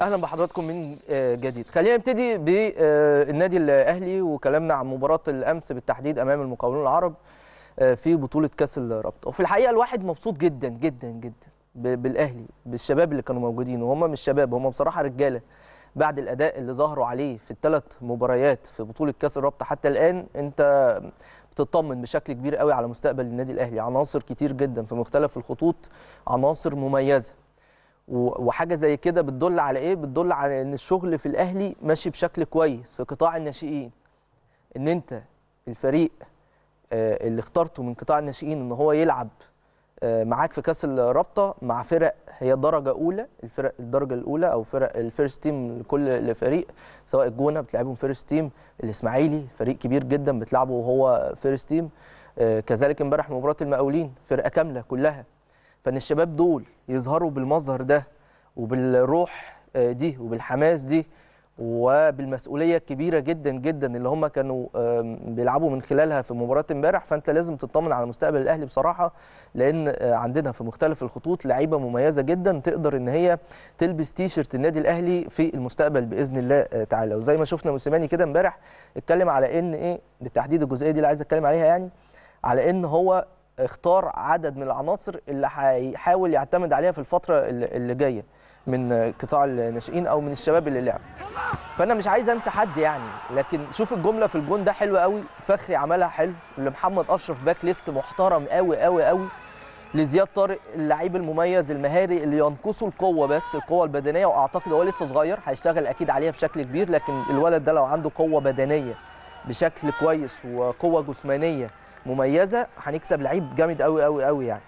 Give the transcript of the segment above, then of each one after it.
اهلا بحضراتكم من آه، جديد خلينا نبتدي بالنادي آه، الاهلي وكلامنا عن مباراه الامس بالتحديد امام المقاولون العرب آه، في بطوله كاس الرابطه وفي الحقيقه الواحد مبسوط جدا جدا جدا بالاهلي بالشباب اللي كانوا موجودين وهم مش شباب هم بصراحه رجاله بعد الاداء اللي ظهروا عليه في الثلاث مباريات في بطوله كاس الرابطه حتى الان انت بتطمن بشكل كبير قوي على مستقبل النادي الاهلي عناصر كتير جدا في مختلف الخطوط عناصر مميزه وحاجه زي كده بتدل على ايه بتدل على ان الشغل في الاهلي ماشي بشكل كويس في قطاع الناشئين ان انت الفريق آه، اللي اخترته من قطاع الناشئين ان هو يلعب آه، معاك في كاس الرابطه مع فرق هي درجه اولى الفرق الدرجه الاولى او فرق الفيرست تيم لكل فريق سواء الجونه بتلعبهم فيرست تيم الاسماعيلي فريق كبير جدا بتلعبه وهو فيرست تيم آه، كذلك امبارح مباراه المقاولين فرقه كامله كلها فان الشباب دول يظهروا بالمظهر ده وبالروح آه، دي وبالحماس دي وبالمسؤوليه الكبيره جدا جدا اللي هم كانوا بيلعبوا من خلالها في مباراه امبارح فانت لازم تطمن على مستقبل الاهلي بصراحه لان آه، عندنا في مختلف الخطوط لعيبه مميزه جدا تقدر ان هي تلبس تيشرت النادي الاهلي في المستقبل باذن الله آه، تعالى وزي ما شفنا موسيماني كده امبارح اتكلم على ان ايه بالتحديد الجزئيه دي اللي عايز اتكلم عليها يعني على ان هو اختار عدد من العناصر اللي هيحاول يعتمد عليها في الفتره اللي جايه من قطاع الناشئين او من الشباب اللي لعب فانا مش عايز انسى حد يعني لكن شوف الجمله في الجون ده حلوه قوي فخري عملها حلو اللي محمد اشرف باك ليفت محترم قوي قوي قوي لزياد طارق اللعيب المميز المهاري اللي ينقصه القوه بس القوه البدنيه واعتقد هو لسه صغير هيشتغل اكيد عليها بشكل كبير لكن الولد ده لو عنده قوه بدنيه بشكل كويس وقوه جسمانيه مميزه هنكسب لعيب جامد قوي قوي قوي يعني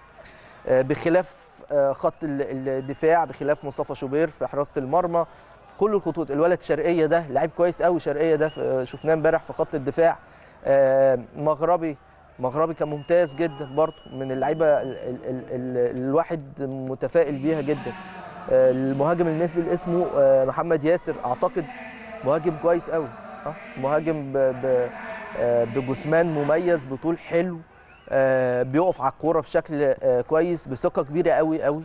آه، بخلاف آه، خط الدفاع بخلاف مصطفى شوبير في حراسه المرمى كل الخطوط الولد شرقيه ده لعيب كويس قوي شرقيه ده آه، شفناه امبارح في خط الدفاع مغربي مغربي كان ممتاز جدا برضه من اللعيبه الواحد متفائل بيها جدا المهاجم اللي نزل اسمه محمد ياسر اعتقد مهاجم كويس قوي مهاجم ب... ب... آه، بجثمان مميز بطول حلو آه، بيقف على الكوره بشكل آه، كويس بثقه كبيره قوي قوي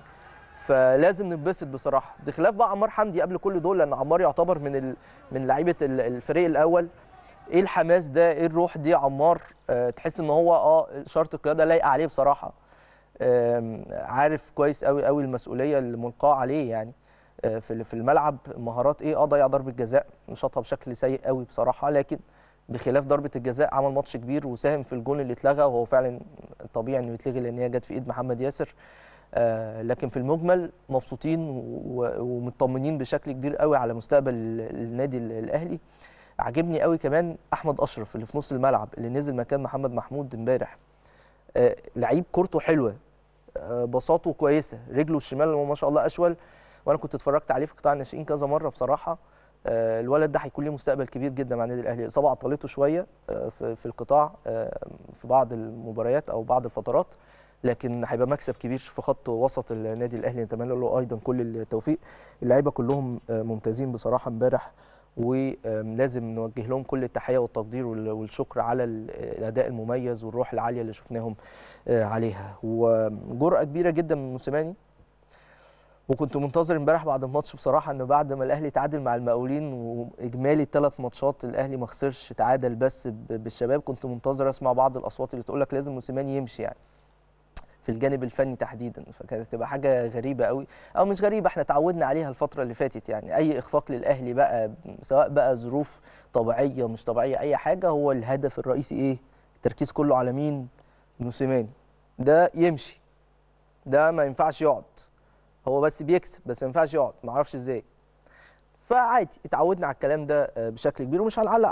فلازم نتبسط بصراحه بخلاف بقى عمار حمدي قبل كل دول لان عمار يعتبر من من لعيبه الفريق الاول ايه الحماس ده ايه الروح دي عمار تحس ان هو اه شرط القياده لايقه عليه بصراحه عارف كويس قوي قوي المسؤوليه الملقاه عليه يعني في في الملعب مهارات ايه اه ضيع ضربه جزاء نشاطها بشكل سيء قوي بصراحه لكن بخلاف ضربه الجزاء عمل ماتش كبير وساهم في الجون اللي اتلغى وهو فعلا طبيعي انه يتلغي لان هي جت في ايد محمد ياسر آه، لكن في المجمل مبسوطين ومطمنين بشكل كبير قوي على مستقبل النادي الاهلي عجبني قوي كمان احمد اشرف اللي في نص الملعب اللي نزل مكان محمد محمود امبارح آه، لعيب كورته حلوه آه، بساطه كويسه رجله الشمال ما شاء الله اشول وانا كنت اتفرجت عليه في قطاع الناشئين كذا مره بصراحه آه، الولد ده هيكون ليه مستقبل كبير جدا مع النادي الاهلي اصابه عطلته شويه آه، في القطاع آه، في بعض المباريات او بعض الفترات لكن هيبقى مكسب كبير في خط وسط النادي الاهلي نتمنى له ايضا كل التوفيق اللعيبه كلهم ممتازين بصراحه امبارح ولازم نوجه لهم كل التحيه والتقدير والشكر على الاداء المميز والروح العاليه اللي شفناهم عليها وجرأه كبيره جدا من موسيماني وكنت منتظر امبارح بعد الماتش بصراحه ان بعد ما الاهلي تعادل مع المقاولين واجمالي الثلاث ماتشات الاهلي ما خسرش تعادل بس بالشباب كنت منتظر اسمع بعض الاصوات اللي تقول لك لازم موسيماني يمشي يعني في الجانب الفني تحديدا فكانت تبقى حاجه غريبه قوي او مش غريبه احنا تعودنا عليها الفتره اللي فاتت يعني اي اخفاق للاهلي بقى سواء بقى ظروف طبيعيه مش طبيعيه اي حاجه هو الهدف الرئيسي ايه التركيز كله على مين موسيماني ده يمشي ده ما ينفعش يقعد هو بس بيكسب بس ما ينفعش يقعد ما اعرفش ازاي فعادي اتعودنا على الكلام ده آه، بشكل كبير ومش هنعلق